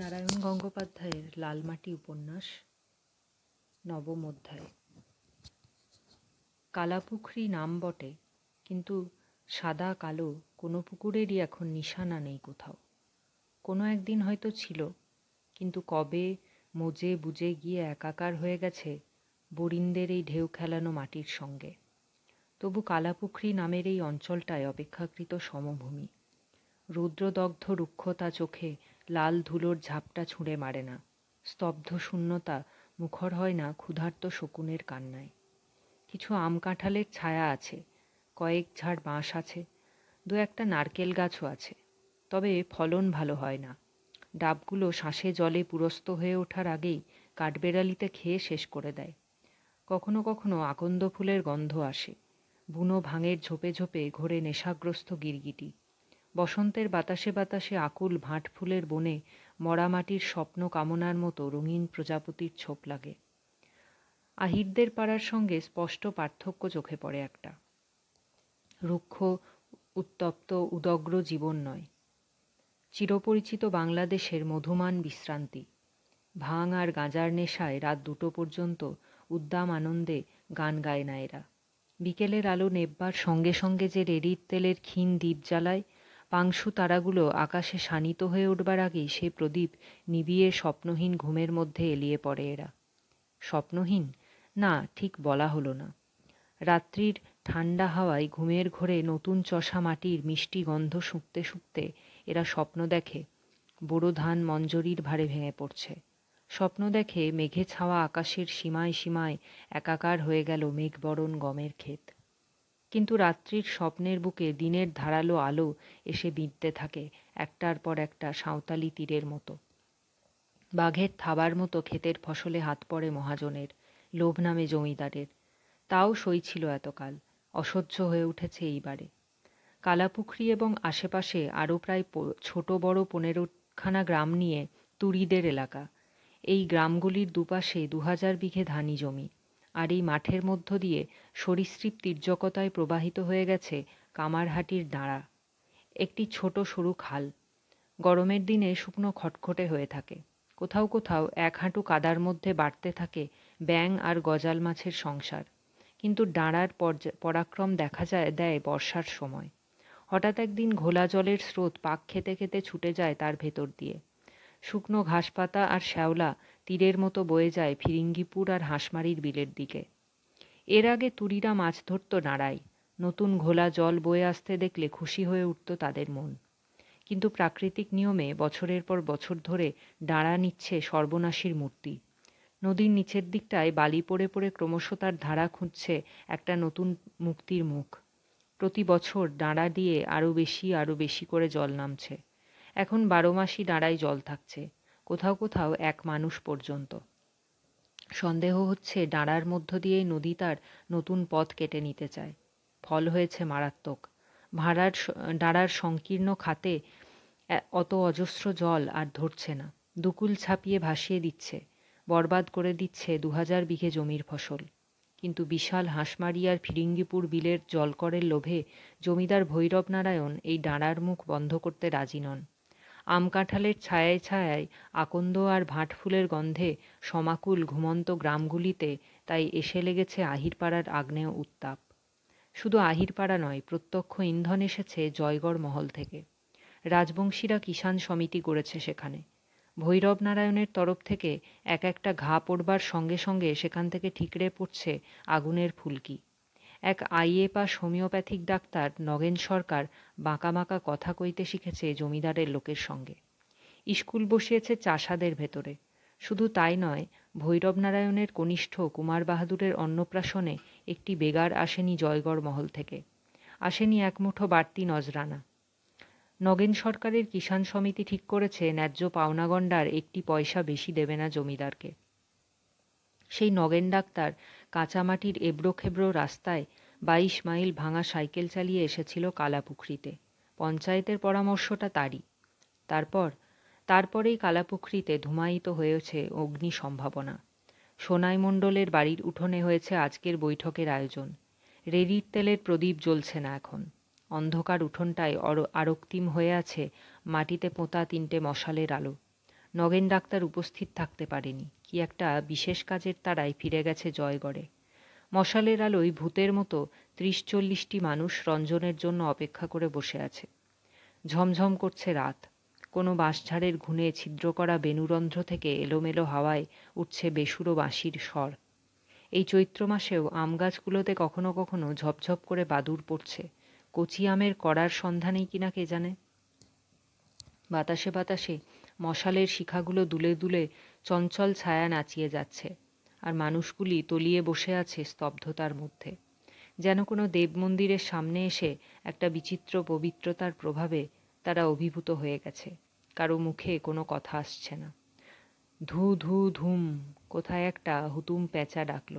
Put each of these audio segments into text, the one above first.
নারায়ণ গঙ্গোপাধ্যায়ের লালমাটি উপন্যাস নবম অধ্যায় কালাপুখরি নাম বটে কিন্তু সাদা কালো কোনো পুকুরেরই এখন নিশানা নেই কোথাও কোনো একদিন হয়তো ছিল কিন্তু কবে মোজে বুজে গিয়ে একাকার হয়ে গেছে বরিন্দের এই ঢেউ খেলানো মাটির সঙ্গে তবু কালাপুখরি নামের এই অঞ্চলটায় অপেক্ষাকৃত সমভূমি রুদ্রদগ্ধ রুক্ষতা চোখে লাল ধুলোর ঝাপটা ছুঁড়ে মারে না স্তব্ধ শূন্যতা মুখর হয় না ক্ষুধার্ত শকুনের কান্নায় কিছু আম কাঁঠালের ছায়া আছে কয়েক ঝাড় বাঁশ আছে দু একটা নারকেল গাছও আছে তবে ফলন ভালো হয় না ডাবগুলো শ্বাসে জলে পুরস্ত হয়ে ওঠার আগেই কাঠবেড়ালিতে খেয়ে শেষ করে দেয় কখনো কখনো আকন্দ ফুলের গন্ধ আসে বুনো ভাঙের ঝোপে ঝোপে ঘোরে নেশাগ্রস্ত গিরগিটি বসন্তের বাতাসে বাতাসে আকুল ভাঁট ফুলের বনে মরামাটির স্বপ্ন কামনার মতো রঙিন প্রজাপতির ছোপ লাগে আহিরদের পাড়ার সঙ্গে স্পষ্ট পার্থক্য চোখে পড়ে একটা রুক্ষ উত্তপ্ত উদগ্র জীবন নয় চিরপরিচিত বাংলাদেশের মধুমান বিশ্রান্তি ভাঙ আর গাঁজার নেশায় রাত দুটো পর্যন্ত উদ্দাম আনন্দে গান গায় না এরা বিকেলের আলো নেববার সঙ্গে সঙ্গে যে রেড়ির তেলের ক্ষীণ দ্বীপ জ্বালায় পাংশু তারাগুলো আকাশে শানিত হয়ে উঠবার আগেই সে প্রদীপ নিবিয়ে স্বপ্নহীন ঘুমের মধ্যে এলিয়ে পড়ে এরা স্বপ্নহীন না ঠিক বলা হলো না রাত্রির ঠান্ডা হাওয়ায় ঘুমের ঘোরে নতুন চষা মাটির মিষ্টি গন্ধ শুঁকতে শুঁকতে এরা স্বপ্ন দেখে বোরো ধান মঞ্জরির ভারে ভেঙে পড়ছে স্বপ্ন দেখে মেঘে ছাওয়া আকাশের সীমায় সীমায় একাকার হয়ে গেল মেঘবরণ গমের ক্ষেত কিন্তু রাত্রির স্বপ্নের বুকে দিনের ধারালো আলো এসে বিঁধতে থাকে একটার পর একটা সাঁওতালি তীরের মতো বাঘের থাবার মতো ক্ষেতের ফসলে হাত পড়ে মহাজনের লোভ নামে জমিদারের তাও সই ছিল এতকাল অসহ্য হয়ে উঠেছে এইবারে কালাপুখরি এবং আশেপাশে আরও প্রায় ছোট বড় পনেরোখানা গ্রাম নিয়ে তুরিদের এলাকা এই গ্রামগুলির দুপাশে দু হাজার বিঘে ধানি জমি আর এই মাঠের মধ্য দিয়ে সরীসৃপ তীর্যকতায় প্রবাহিত হয়ে গেছে কামারহাটির দাঁড়া একটি ছোট সরু খাল গরমের দিনে শুকনো খটখটে হয়ে থাকে কোথাও কোথাও এক হাঁটু কাদার মধ্যে বাড়তে থাকে ব্যাং আর গজাল মাছের সংসার কিন্তু ডাঁড়ার পরাক্রম দেখা যায় দেয় বর্ষার সময় হঠাৎ একদিন ঘোলা জলের স্রোত পাক খেতে খেতে ছুটে যায় তার ভেতর দিয়ে শুকনো ঘাসপাতা আর শ্যাওলা তীরের মতো বয়ে যায় ফিরিঙ্গিপুর আর হাঁসমারির বিলের দিকে এর আগে তুরিরা মাছ ধরত নাড়াই নতুন ঘোলা জল বয়ে আসতে দেখলে খুশি হয়ে উঠত তাদের মন কিন্তু প্রাকৃতিক নিয়মে বছরের পর বছর ধরে দাঁড়া নিচ্ছে সর্বনাশীর মূর্তি নদীর নিচের দিকটায় বালি পড়ে পড়ে ক্রমশ তার ধারা খুঁজছে একটা নতুন মুক্তির মুখ প্রতি বছর দাঁড়া দিয়ে আরও বেশি আরও বেশি করে জল নামছে এখন বারো মাসই ডাঁড়ায় জল থাকছে কোথাও কোথাও এক মানুষ পর্যন্ত সন্দেহ হচ্ছে ডাঁড়ার মধ্য দিয়েই নদী তার নতুন পথ কেটে নিতে চায় ফল হয়েছে মারাত্মক ভাড়ার ডাঁড়ার সংকীর্ণ খাতে অত অজস্র জল আর ধরছে না দুকুল ছাপিয়ে ভাসিয়ে দিচ্ছে বরবাদ করে দিচ্ছে দু হাজার বিঘে জমির ফসল কিন্তু বিশাল হাঁসমারিয়ার ফিরিঙ্গিপুর বিলের জলকরের লোভে জমিদার ভৈরব নারায়ণ এই ডাঁড়ার মুখ বন্ধ করতে রাজি নন আম কাঁঠালের ছায়ায় ছায়ায় আকন্দ আর ভাট ফুলের গন্ধে সমাকুল ঘুমন্ত গ্রামগুলিতে তাই এসে লেগেছে আহিরপাড়ার আগ্নেয় উত্তাপ শুধু আহিরপাড়া নয় প্রত্যক্ষ ইন্ধন এসেছে জয়গড় মহল থেকে রাজবংশীরা কিষাণ সমিতি গড়েছে সেখানে ভৈরব নারায়ণের তরফ থেকে এক একটা ঘা পড়বার সঙ্গে সঙ্গে সেখান থেকে ঠিকরে পড়ছে আগুনের ফুলকি এক IA pass homeopathic doctor Nagen Sarkar বাঁকা বাঁকা কথা কইতে শিখেছে জমিদারের লোকের সঙ্গে স্কুল বসিয়েছে চাষাদের ভেতরে শুধু তাই নয় ভৈরব নারায়ণের কনিষ্ঠ কুমার বাহাদুরের অন্নপ্রাশনে একটি বেগার আসেনি জয়গড় মহল থেকে আসেনি একমুঠো বাড়তি নজরানা নগেন সরকারের কিষাণ সমিতি ঠিক করেছে ন্যায্য পাওনাগণ্ডার একটি পয়সা বেশি দেবে না জমিদারকে সেই নগেন ডাক্তার কাঁচামাটির এবড়োখেবড়ো রাস্তায় বাইশ মাইল ভাঙা সাইকেল চালিয়ে এসেছিল কালাপুখরিতে পঞ্চায়েতের পরামর্শটা তারই তারপর তারপরেই কালাপুখরিতে ধুমায়িত হয়েছে অগ্নি সম্ভাবনা সোনাই মণ্ডলের বাড়ির উঠোনে হয়েছে আজকের বৈঠকের আয়োজন রেডির তেলের প্রদীপ জ্বলছে না এখন অন্ধকার উঠোনটায় অর আরক্তিম হয়ে আছে মাটিতে পোঁতা তিনটে মশালের আলো নগেন ডাক্তার উপস্থিত থাকতে পারেনি কি একটা বিশেষ কাজের তারাই ফিরে গেছে জয়গড়ে মশালের আলোয় ভূতের মতো ত্রিশ চল্লিশটি মানুষ রঞ্জনের জন্য অপেক্ষা করে বসে আছে ঝমঝম করছে রাত কোনো বাঁশঝাড়ের ঘুনে ছিদ্র করা বেনুরন্ধ্র থেকে এলোমেলো হাওয়ায় উঠছে বেসুরো বাঁশির স্বর এই চৈত্র মাসেও আম গাছগুলোতে কখনো কখনো ঝপঝপ করে বাদুর পড়ছে কচি আমের কড়ার সন্ধানেই কিনা কে জানে বাতাসে বাতাসে মশালের শিখাগুলো দুলে দুলে চঞ্চল ছায়া নাচিয়ে যাচ্ছে আর মানুষগুলি তলিয়ে বসে আছে স্তব্ধতার মধ্যে যেন কোনো দেব মন্দিরের সামনে এসে একটা বিচিত্র পবিত্রতার প্রভাবে তারা অভিভূত হয়ে গেছে কারো মুখে কোনো কথা আসছে না ধু ধু ধুম কোথায় একটা হুতুম প্যাঁচা ডাকল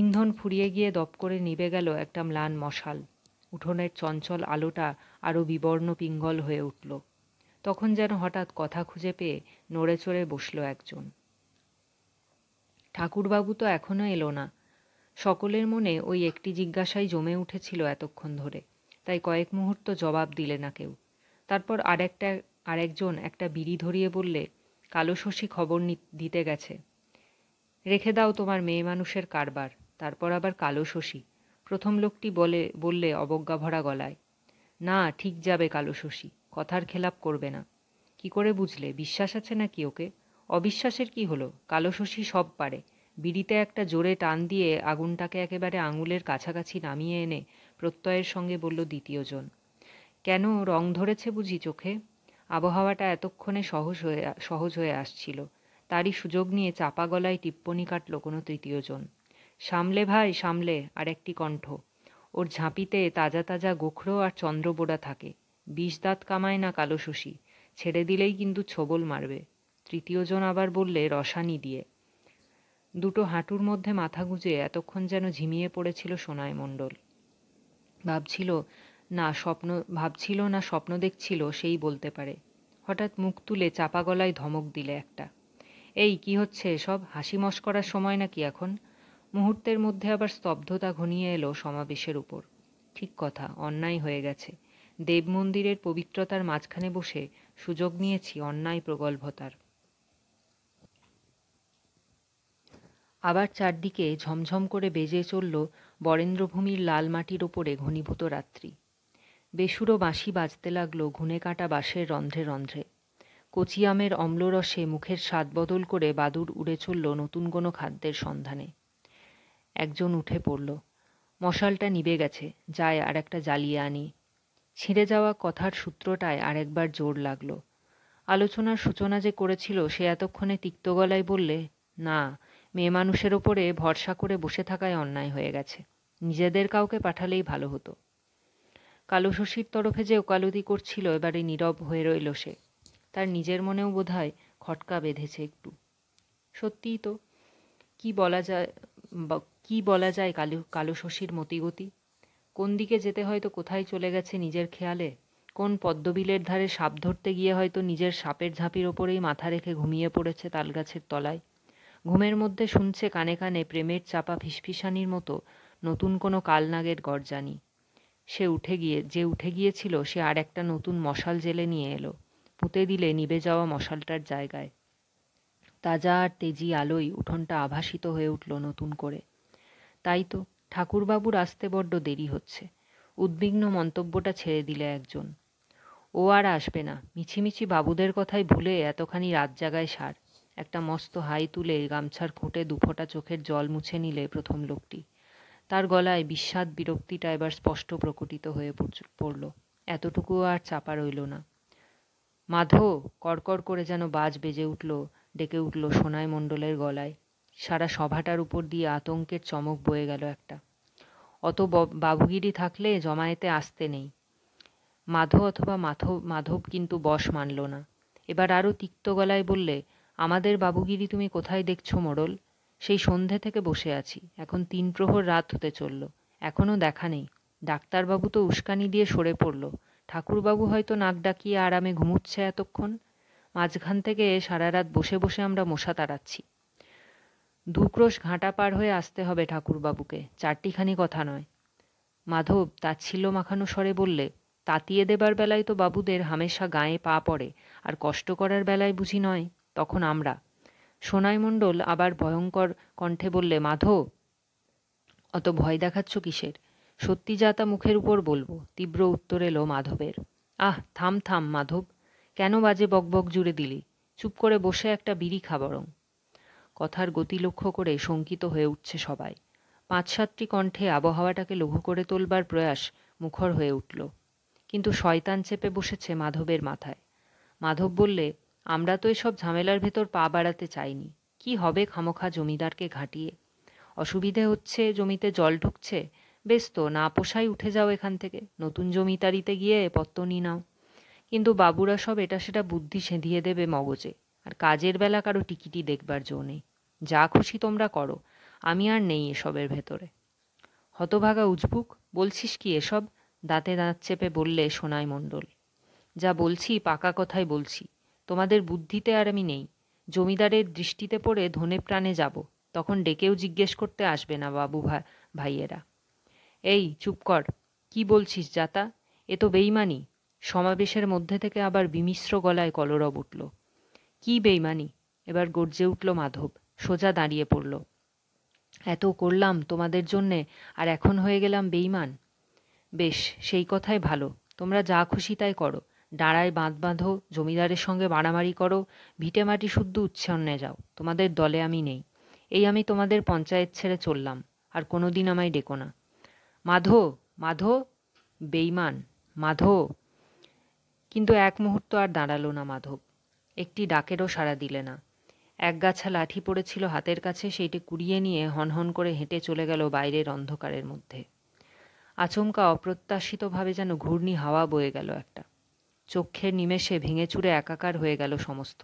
ইন্ধন ফুরিয়ে গিয়ে দপ করে নিবে গেল একটা ম্লান মশাল উঠোনের চঞ্চল আলোটা আরও বিবর্ণ পিঙ্গল হয়ে উঠল তখন যেন হঠাৎ কথা খুঁজে পেয়ে নড়ে চড়ে বসল একজন ঠাকুরবাবু তো এখনও এলো না সকলের মনে ওই একটি জিজ্ঞাসাই জমে উঠেছিল এতক্ষণ ধরে তাই কয়েক মুহূর্ত জবাব দিলে না কেউ তারপর আরেকটা আরেকজন একটা বিড়ি ধরিয়ে বললে কালো শশী খবর দিতে গেছে রেখে দাও তোমার মেয়ে মানুষের কারবার তারপর আবার কালো শশী প্রথম লোকটি বলে বললে অবজ্ঞা ভরা গলায় না ঠিক যাবে কালো শশী কথার খেলাপ করবে না কি করে বুঝলে বিশ্বাস আছে নাকি ওকে অবিশ্বাসের কি হলো কালো শশী সব পারে বিড়িতে একটা জোরে টান দিয়ে আগুনটাকে একেবারে আঙুলের কাছাকাছি নামিয়ে এনে প্রত্যয়ের সঙ্গে বলল দ্বিতীয়জন কেন রং ধরেছে বুঝি চোখে আবহাওয়াটা এতক্ষণে সহজ হয়ে সহজ হয়ে আসছিল তারই সুযোগ নিয়ে চাপা গলায় টিপ্পনি কাটল কোনো তৃতীয়জন সামলে ভাই সামলে আর একটি কণ্ঠ ওর ঝাঁপিতে তাজা তাজা গোখরো আর চন্দ্রবোড়া থাকে বিষ দাঁত কামায় না কালো শশী ছেড়ে দিলেই কিন্তু ছোবল মারবে তৃতীয়জন আবার বললে রসানি দিয়ে দুটো হাঁটুর মধ্যে মাথা গুঁজে এতক্ষণ যেন ঝিমিয়ে পড়েছিল সোনায় মণ্ডল ভাবছিল না স্বপ্ন ভাবছিল না স্বপ্ন দেখছিল সেই বলতে পারে হঠাৎ মুখ তুলে চাপা গলায় ধমক দিলে একটা এই কি হচ্ছে সব হাসি মস্করার সময় নাকি এখন মুহূর্তের মধ্যে আবার স্তব্ধতা ঘনিয়ে এলো সমাবেশের উপর ঠিক কথা অন্যায় হয়ে গেছে দেবমন্দিরের পবিত্রতার মাঝখানে বসে সুযোগ নিয়েছি অন্যায় প্রগল্ভতার আবার চারদিকে ঝমঝম করে বেজে চলল বরেন্দ্রভূমির লাল মাটির ওপরে ঘনীভূত রাত্রি বেসুরো বাঁশি বাজতে লাগলো ঘুনে কাটা বাঁশের রন্ধ্রে রন্ধ্রে কচিয়ামের অম্লরসে মুখের স্বাদ বদল করে বাদুর উড়ে চলল নতুন কোনো খাদ্যের সন্ধানে একজন উঠে পড়ল মশালটা নিবে গেছে যায় আর একটা জ্বালিয়ে আনি ছিঁড়ে যাওয়া কথার সূত্রটায় আরেকবার জোর লাগলো আলোচনার সূচনা যে করেছিল সে এতক্ষণে তিক্ত গলায় বললে না মেয়ে মানুষের ওপরে ভরসা করে বসে থাকায় অন্যায় হয়ে গেছে নিজেদের কাউকে পাঠালেই ভালো হতো কালো শশীর তরফে যে ওকালতি করছিল এবারে নীরব হয়ে রইল সে তার নিজের মনেও বোধ খটকা বেঁধেছে একটু সত্যিই তো কি বলা যায় কি বলা যায় কালো কালো শশীর মতিগতি কোন দিকে যেতে হয়তো কোথায় চলে গেছে নিজের খেয়ালে কোন পদ্মবিলের ধারে সাপ ধরতে গিয়ে হয়তো নিজের সাপের ঝাঁপির ওপরেই মাথা রেখে ঘুমিয়ে পড়েছে তালগাছের তলায় ঘুমের মধ্যে শুনছে কানে কানে প্রেমের চাপা ফিসফিসানির মতো নতুন কোনো কালনাগের গরজানি সে উঠে গিয়ে যে উঠে গিয়েছিল সে আর একটা নতুন মশাল জেলে নিয়ে এলো পুঁতে দিলে নিবে যাওয়া মশালটার জায়গায় তাজা আর তেজি আলোয় উঠোনটা আভাসিত হয়ে উঠল নতুন করে তাই তো ঠাকুরবাবুর আসতে বড্ড দেরি হচ্ছে উদ্বিগ্ন মন্তব্যটা ছেড়ে দিলে একজন ও আর আসবে না মিছিমিছি বাবুদের কথাই ভুলে এতখানি রাত জাগায় সার একটা মস্ত হাই তুলে গামছার খুঁটে দুফোটা চোখের জল মুছে নিলে প্রথম লোকটি তার গলায় বিস্বাদ বিরক্তিটা এবার স্পষ্ট প্রকটিত হয়ে পড়ল এতটুকুও আর চাপা রইল না মাধো কড়কড় করে যেন বাজ বেজে উঠল ডেকে উঠল সোনায় মণ্ডলের গলায় সারা সভাটার উপর দিয়ে আতঙ্কের চমক বয়ে গেল একটা অত বাবুগিরি থাকলে জমায়েতে আসতে নেই মাধব অথবা মাধব মাধব কিন্তু বশ মানল না এবার আরও তিক্ত গলায় বললে আমাদের বাবুগিরি তুমি কোথায় দেখছো মোড়ল সেই সন্ধে থেকে বসে আছি এখন তিন প্রহর রাত হতে চলল এখনও দেখা নেই ডাক্তারবাবু তো উস্কানি দিয়ে সরে পড়ল ঠাকুরবাবু হয়তো নাক ডাকিয়ে আরামে ঘুমুচ্ছে এতক্ষণ মাঝখান থেকে সারা রাত বসে বসে আমরা মশা তাড়াচ্ছি দুক্রোশ ঘাঁটা পার হয়ে আসতে হবে ঠাকুরবাবুকে চারটিখানি কথা নয় মাধব ছিল মাখানো স্বরে বললে তাতিয়ে দেবার বেলায় তো বাবুদের হামেশা গায়ে পা পড়ে আর কষ্ট করার বেলায় বুঝি নয় তখন আমরা সোনাই মণ্ডল আবার ভয়ঙ্কর কণ্ঠে বললে মাধব অত ভয় দেখাচ্ছ কিসের সত্যি যা তা মুখের উপর বলবো তীব্র উত্তর এলো মাধবের আহ থাম থাম মাধব কেন বাজে বকবক জুড়ে দিলি চুপ করে বসে একটা বিড়ি খা বরং কথার গতি লক্ষ্য করে শঙ্কিত হয়ে উঠছে সবাই পাঁচ সাতটি কণ্ঠে আবহাওয়াটাকে লঘু করে তোলবার প্রয়াস মুখর হয়ে উঠল কিন্তু শয়তান চেপে বসেছে মাধবের মাথায় মাধব বললে আমরা তো এসব ঝামেলার ভেতর পা বাড়াতে চাইনি কি হবে খামোখা জমিদারকে ঘাটিয়ে অসুবিধে হচ্ছে জমিতে জল ঢুকছে বেশ তো না পোষাই উঠে যাও এখান থেকে নতুন জমিতারিতে গিয়ে পত্তনি নাও কিন্তু বাবুরা সব এটা সেটা বুদ্ধি সেঁধিয়ে দেবে মগজে আর কাজের বেলা কারো টিকিটি দেখবার জো নেই যা খুশি তোমরা করো আমি আর নেই এসবের ভেতরে হতভাগা উজবুক বলছিস কি এসব দাঁতে দাঁত চেপে বললে সোনাই মণ্ডল যা বলছি পাকা কথাই বলছি তোমাদের বুদ্ধিতে আর আমি নেই জমিদারের দৃষ্টিতে পড়ে ধনে প্রাণে যাব তখন ডেকেও জিজ্ঞেস করতে আসবে না বাবু ভাইয়েরা এই চুপ কর কি বলছিস জাতা এ তো বেইমানি সমাবেশের মধ্যে থেকে আবার বিমিশ্র গলায় কলরব উঠল কি বেইমানি এবার গর্জে উঠল মাধব সোজা দাঁড়িয়ে পড়ল এত করলাম তোমাদের জন্যে আর এখন হয়ে গেলাম বেইমান বেশ সেই কথাই ভালো তোমরা যা খুশি তাই করো ডাঁড়ায় বাঁধ বাঁধো জমিদারের সঙ্গে মারামারি করো ভিটে মাটি শুদ্ধ উচ্ছন্নে যাও তোমাদের দলে আমি নেই এই আমি তোমাদের পঞ্চায়েত ছেড়ে চললাম আর কোনো দিন আমায় ডেকো না মাধো মাধো বেইমান মাধো কিন্তু এক মুহূর্ত আর দাঁড়ালো না মাধব একটি ডাকেরও সাড়া দিলে না একগাছা লাঠি পড়েছিল হাতের কাছে সেইটি কুড়িয়ে নিয়ে হনহন করে হেঁটে চলে গেল বাইরের অন্ধকারের মধ্যে আচমকা অপ্রত্যাশিতভাবে যেন ঘূর্ণি হাওয়া বয়ে গেল একটা চক্ষের নিমেষে ভেঙে চুরে একাকার হয়ে গেল সমস্ত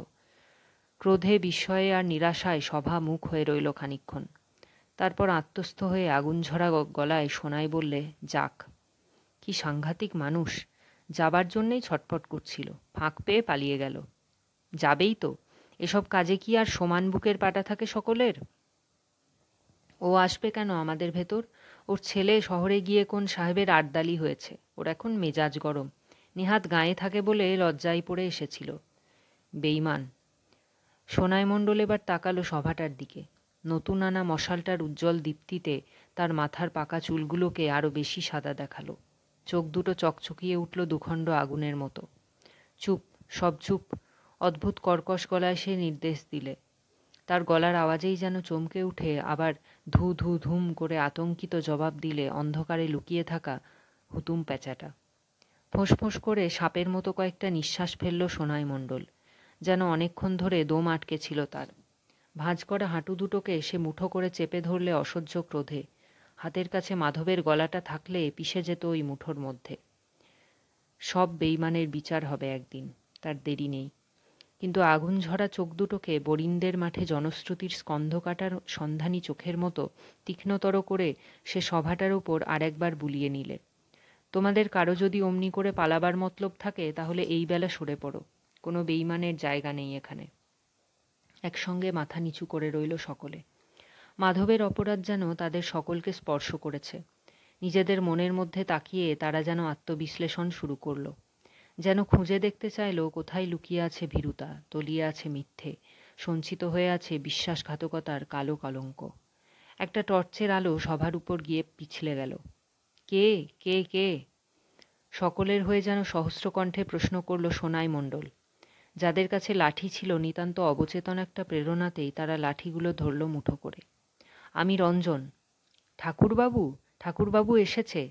ক্রোধে বিস্ময়ে আর নিরাশায় সভা মুখ হয়ে রইল খানিক্ষণ তারপর আত্মস্থ হয়ে আগুন ঝরা গলায় সোনাই বললে যাক কি সাংঘাতিক মানুষ যাবার জন্যেই ছটফট করছিল ফাঁক পেয়ে পালিয়ে গেল যাবেই তো এসব কাজে কি আর সমান বুকের পাটা থাকে সকলের ও আসবে কেন আমাদের ভেতর ওর ছেলে শহরে গিয়ে কোন সাহেবের আড্ডালি হয়েছে ওর এখন মেজাজ গরম নিহাত গায়ে থাকে বলে লজ্জায় পড়ে এসেছিল বেইমান সোনায় মণ্ডল এবার তাকালো সভাটার দিকে নতুন আনা মশালটার উজ্জ্বল দীপ্তিতে তার মাথার পাকা চুলগুলোকে আরও বেশি সাদা দেখালো চোখ দুটো চকচকিয়ে উঠল দুখণ্ড আগুনের মতো চুপ সব চুপ অদ্ভুত কর্কশ গলায় সে নির্দেশ দিলে তার গলার আওয়াজেই যেন চমকে উঠে আবার ধু ধু ধুম করে আতঙ্কিত জবাব দিলে অন্ধকারে লুকিয়ে থাকা হুতুম প্যাঁচাটা ফোঁস করে সাপের মতো কয়েকটা নিঃশ্বাস ফেলল সোনাই মণ্ডল যেন অনেকক্ষণ ধরে দম আটকে ছিল তার ভাঁজ করা হাঁটু দুটোকে সে মুঠো করে চেপে ধরলে অসহ্য ক্রোধে হাতের কাছে মাধবের গলাটা থাকলে পিষে যেত ওই মুঠোর মধ্যে সব বেইমানের বিচার হবে একদিন তার দেরি নেই কিন্তু আগুন ঝরা চোখ দুটোকে বরিন্দের মাঠে জনশ্রুতির স্কন্ধ কাটার সন্ধানী চোখের মতো তীক্ষ্ণতর করে সে সভাটার ওপর আরেকবার বুলিয়ে নিলে তোমাদের কারো যদি অমনি করে পালাবার মতলব থাকে তাহলে এই বেলা সরে পড়ো কোনো বেইমানের জায়গা নেই এখানে একসঙ্গে মাথা নিচু করে রইল সকলে মাধবের অপরাধ যেন তাদের সকলকে স্পর্শ করেছে নিজেদের মনের মধ্যে তাকিয়ে তারা যেন আত্মবিশ্লেষণ শুরু করলো যেন খুঁজে দেখতে চাইল কোথায় লুকিয়ে আছে ভীরুতা তলিয়ে আছে মিথ্যে সঞ্চিত হয়ে আছে বিশ্বাসঘাতকতার কালো কলঙ্ক একটা টর্চের আলো সভার উপর গিয়ে পিছলে গেল কে কে কে সকলের হয়ে যেন সহস্র কণ্ঠে প্রশ্ন করল সোনাই মণ্ডল যাদের কাছে লাঠি ছিল নিতান্ত অবচেতন একটা প্রেরণাতেই তারা লাঠিগুলো ধরল মুঠো করে আমি রঞ্জন ঠাকুরবাবু ঠাকুরবাবু এসেছে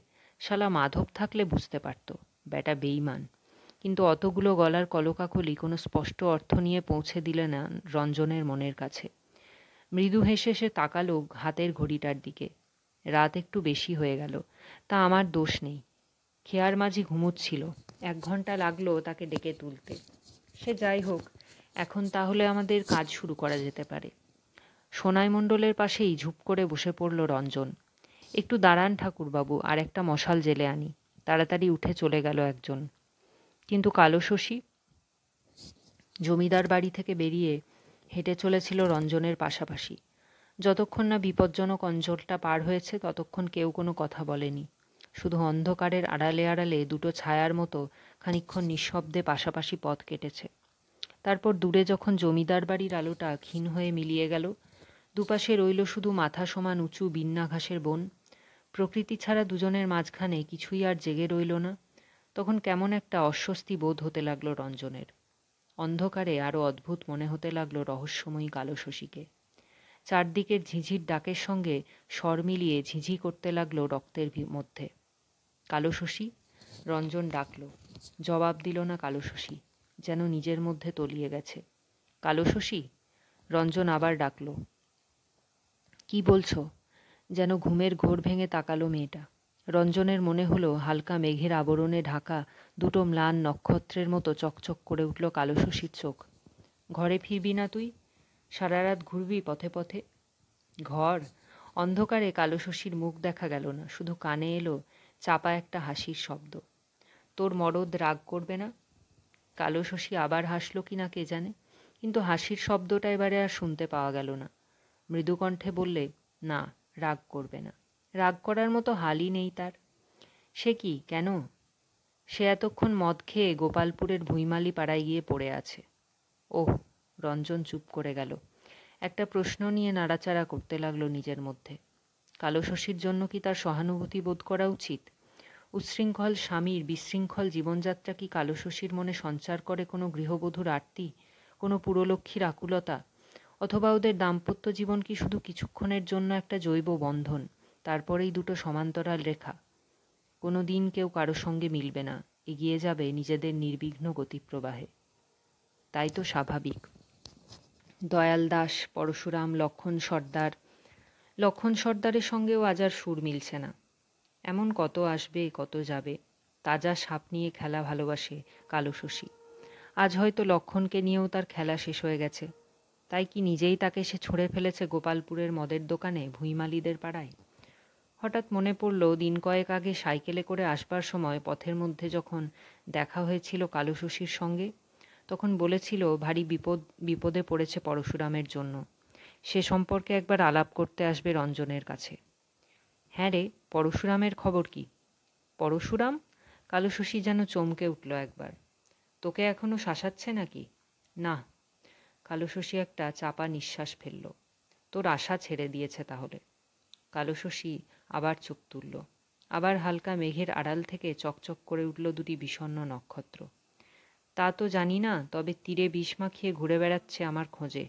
শালা মাধব থাকলে বুঝতে পারত বেটা বেইমান কিন্তু অতগুলো গলার কলকাকলি কোনো স্পষ্ট অর্থ নিয়ে পৌঁছে দিলে না রঞ্জনের মনের কাছে মৃদু হেসে সে তাকালো হাতের ঘড়িটার দিকে রাত একটু বেশি হয়ে গেল তা আমার দোষ নেই খেয়ার মাঝি ঘুমুচ্ছিল এক ঘন্টা লাগলো তাকে ডেকে তুলতে সে যাই হোক এখন তাহলে আমাদের কাজ শুরু করা যেতে পারে সোনাই মণ্ডলের পাশেই ঝুপ করে বসে পড়ল রঞ্জন একটু দাঁড়ান ঠাকুরবাবু আর একটা মশাল জেলে আনি তাড়াতাড়ি উঠে চলে গেল একজন কিন্তু কালো শশী জমিদার বাড়ি থেকে বেরিয়ে হেঁটে চলেছিল রঞ্জনের পাশাপাশি যতক্ষণ না বিপজ্জনক অঞ্চলটা পার হয়েছে ততক্ষণ কেউ কোনো কথা বলেনি শুধু অন্ধকারের আড়ালে আড়ালে দুটো ছায়ার মতো খানিক্ষণ নিঃশব্দে পাশাপাশি পথ কেটেছে তারপর দূরে যখন জমিদার বাড়ির আলোটা ক্ষীণ হয়ে মিলিয়ে গেল দুপাশে রইল শুধু মাথা সমান উঁচু বিন্যা ঘাসের বন প্রকৃতি ছাড়া দুজনের মাঝখানে কিছুই আর জেগে রইল না তখন কেমন একটা অস্বস্তি বোধ হতে লাগলো রঞ্জনের অন্ধকারে আরও অদ্ভুত মনে হতে লাগলো রহস্যময়ী কালো শশীকে চারদিকের ঝিঝির ডাকের সঙ্গে স্বর মিলিয়ে ঝিঝি করতে লাগলো রক্তের মধ্যে কালো শশী রঞ্জন ডাকল জবাব দিল না কালো শশী যেন নিজের মধ্যে তলিয়ে গেছে কালো শশী রঞ্জন আবার ডাকল কি বলছো যেন ঘুমের ঘোর ভেঙে তাকালো মেয়েটা রঞ্জনের মনে হলো হালকা মেঘের আবরণে ঢাকা দুটো ম্লান নক্ষত্রের মতো চকচক করে উঠল কালো শশীর চোখ ঘরে ফিরবি না তুই সারা রাত ঘুরবি পথে পথে ঘর অন্ধকারে কালো শশীর মুখ দেখা গেল না শুধু কানে এলো চাপা একটা হাসির শব্দ তোর মরদ রাগ করবে না কালো শশী আবার হাসলো কি না কে জানে কিন্তু হাসির শব্দটা এবারে আর শুনতে পাওয়া গেল না মৃদুকণ্ঠে বললে না রাগ করবে না রাগ করার মতো হালই নেই তার সে কি কেন সে এতক্ষণ মদ খেয়ে গোপালপুরের ভুইমালি পাড়ায় গিয়ে পড়ে আছে ওহ রঞ্জন চুপ করে গেল একটা প্রশ্ন নিয়ে নাড়াচাড়া করতে লাগলো নিজের মধ্যে কালো শশীর জন্য কি তার সহানুভূতি বোধ করা উচিত উচ্ছৃঙ্খল স্বামীর বিশৃঙ্খল জীবনযাত্রা কি কালো শশীর মনে সঞ্চার করে কোনো গৃহবধূর আরতি কোনো পুরলক্ষ্মীর আকুলতা অথবা ওদের দাম্পত্য জীবন কি শুধু কিছুক্ষণের জন্য একটা জৈব বন্ধন তারপরেই দুটো সমান্তরাল রেখা কোনো দিন কেউ কারোর সঙ্গে মিলবে না এগিয়ে যাবে নিজেদের নির্বিঘ্ন গতিপ্রবাহে তাই তো স্বাভাবিক দয়াল দাস পরশুরাম লক্ষণ সর্দার লক্ষণ সর্দারের সঙ্গেও আজ আর সুর মিলছে না এমন কত আসবে কত যাবে তাজা সাপ নিয়ে খেলা ভালোবাসে কালো শশী আজ হয়তো লক্ষণকে নিয়েও তার খেলা শেষ হয়ে গেছে তাই কি নিজেই তাকে সে ছুঁড়ে ফেলেছে গোপালপুরের মদের দোকানে ভুঁইমালিদের পাড়ায় হঠাৎ মনে পড়ল দিন কয়েক আগে সাইকেলে করে আসবার সময় পথের মধ্যে যখন দেখা হয়েছিল কালুশশীর সঙ্গে তখন বলেছিল ভারী বিপদ বিপদে পড়েছে পরশুরামের জন্য সে সম্পর্কে একবার আলাপ করতে আসবে রঞ্জনের কাছে হ্যাঁ রে পরশুরামের খবর কি পরশুরাম কালুশশী যেন চমকে উঠল একবার তোকে এখনো শাসাচ্ছে নাকি না কালুশশী একটা চাপা নিঃশ্বাস ফেলল তোর আশা ছেড়ে দিয়েছে তাহলে কালো শশী আবার চোখ তুলল আবার হালকা মেঘের আড়াল থেকে চকচক করে উঠল দুটি বিষণ্ন নক্ষত্র তা তো জানি না তবে তীরে বিষ মাখিয়ে ঘুরে বেড়াচ্ছে আমার খোঁজে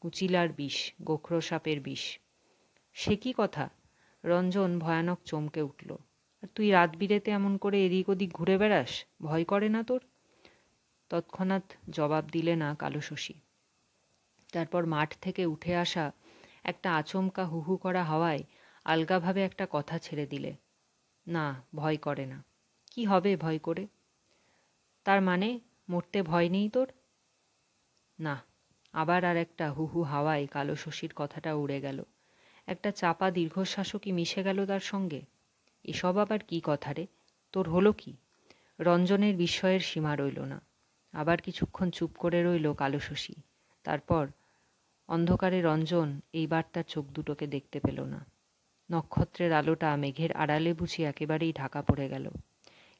কুচিলার বিষ গোখরো সাপের বিষ সে কি কথা রঞ্জন ভয়ানক চমকে উঠল আর তুই রাত বিরেতে এমন করে এদিক ওদিক ঘুরে বেড়াস ভয় করে না তোর তৎক্ষণাৎ জবাব দিলে না কালো শশী তারপর মাঠ থেকে উঠে আসা একটা আচমকা হুহু করা হাওয়ায় আলগাভাবে একটা কথা ছেড়ে দিলে না ভয় করে না কি হবে ভয় করে তার মানে মরতে ভয় নেই তোর না আবার আর একটা হুহু হাওয়ায় কালো শশীর কথাটা উড়ে গেল একটা চাপা দীর্ঘশ্বাসও কি মিশে গেল তার সঙ্গে এসব আবার কি কথা রে তোর হলো কি রঞ্জনের বিস্ময়ের সীমা রইল না আবার কিছুক্ষণ চুপ করে রইল কালো শশী তারপর অন্ধকারে রঞ্জন এইবার তার চোখ দুটোকে দেখতে পেল না নক্ষত্রের আলোটা মেঘের আড়ালে বুঝি একেবারেই ঢাকা পড়ে গেল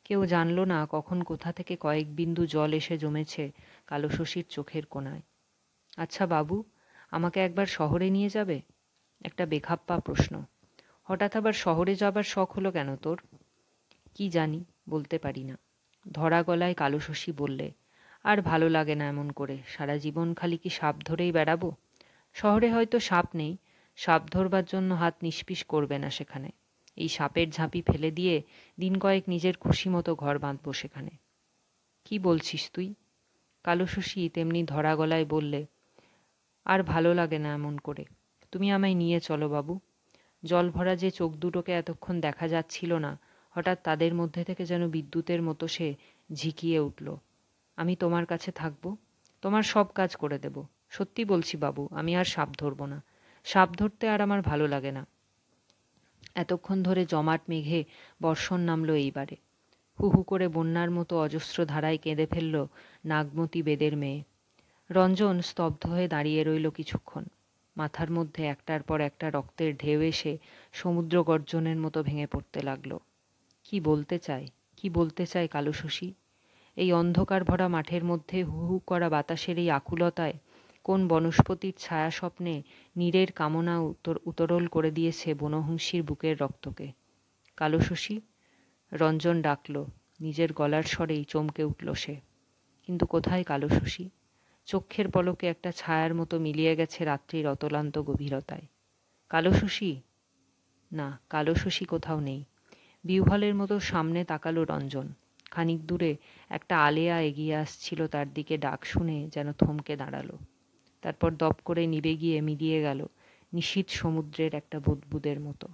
কেউ জানল না কখন কোথা থেকে কয়েক বিন্দু জল এসে জমেছে কালো শশীর চোখের কোনায় আচ্ছা বাবু আমাকে একবার শহরে নিয়ে যাবে একটা বেখাপ্পা প্রশ্ন হঠাৎ আবার শহরে যাবার শখ হলো কেন তোর কি জানি বলতে পারি না ধরা গলায় কালো শশী বললে আর ভালো লাগে না এমন করে সারা জীবন খালি কি সাপ ধরেই বেড়াবো শহরে হয়তো সাপ নেই সাপ ধরবার জন্য হাত নিষ্পিস করবে না সেখানে এই সাপের ঝাঁপি ফেলে দিয়ে দিন কয়েক নিজের খুশি মতো ঘর বাঁধব সেখানে কি বলছিস তুই কালোশশী তেমনি ধরা গলায় বললে আর ভালো লাগে না এমন করে তুমি আমায় নিয়ে চলো বাবু জল ভরা যে চোখ দুটোকে এতক্ষণ দেখা যাচ্ছিল না হঠাৎ তাদের মধ্যে থেকে যেন বিদ্যুতের মতো সে ঝিকিয়ে উঠল আমি তোমার কাছে থাকবো তোমার সব কাজ করে দেব সত্যি বলছি বাবু আমি আর সাপ ধরব না সাপ ধরতে আর আমার ভালো লাগে না এতক্ষণ ধরে জমাট মেঘে বর্ষণ নামলো এইবারে হু হু করে বন্যার মতো অজস্র ধারায় কেঁদে ফেলল নাগমতি বেদের মেয়ে রঞ্জন স্তব্ধ হয়ে দাঁড়িয়ে রইল কিছুক্ষণ মাথার মধ্যে একটার পর একটা রক্তের ঢেউ এসে সমুদ্র গর্জনের মতো ভেঙে পড়তে লাগল কি বলতে চায় কি বলতে চায় কালুশশী এই অন্ধকার ভরা মাঠের মধ্যে হু হু করা বাতাসের এই আকুলতায় কোন বনস্পতির ছায়া স্বপ্নে নীরের কামনা উত্তর উতরল করে দিয়েছে বনহংসীর বুকের রক্তকে কালো শশী রঞ্জন ডাকল নিজের গলার স্বরেই চমকে উঠল সে কিন্তু কোথায় কালো শশী চক্ষের পলকে একটা ছায়ার মতো মিলিয়ে গেছে রাত্রির অতলান্ত গভীরতায় কালো শশী না কালো শশী কোথাও নেই বিউহলের মতো সামনে তাকালো রঞ্জন খানিক দূরে একটা আলেয়া এগিয়ে আসছিল তার দিকে ডাক শুনে যেন থমকে দাঁড়ালো তারপর দপ করে নিবে গিয়ে মিলিয়ে গেল নিশীত সমুদ্রের একটা বুদবুদের মতো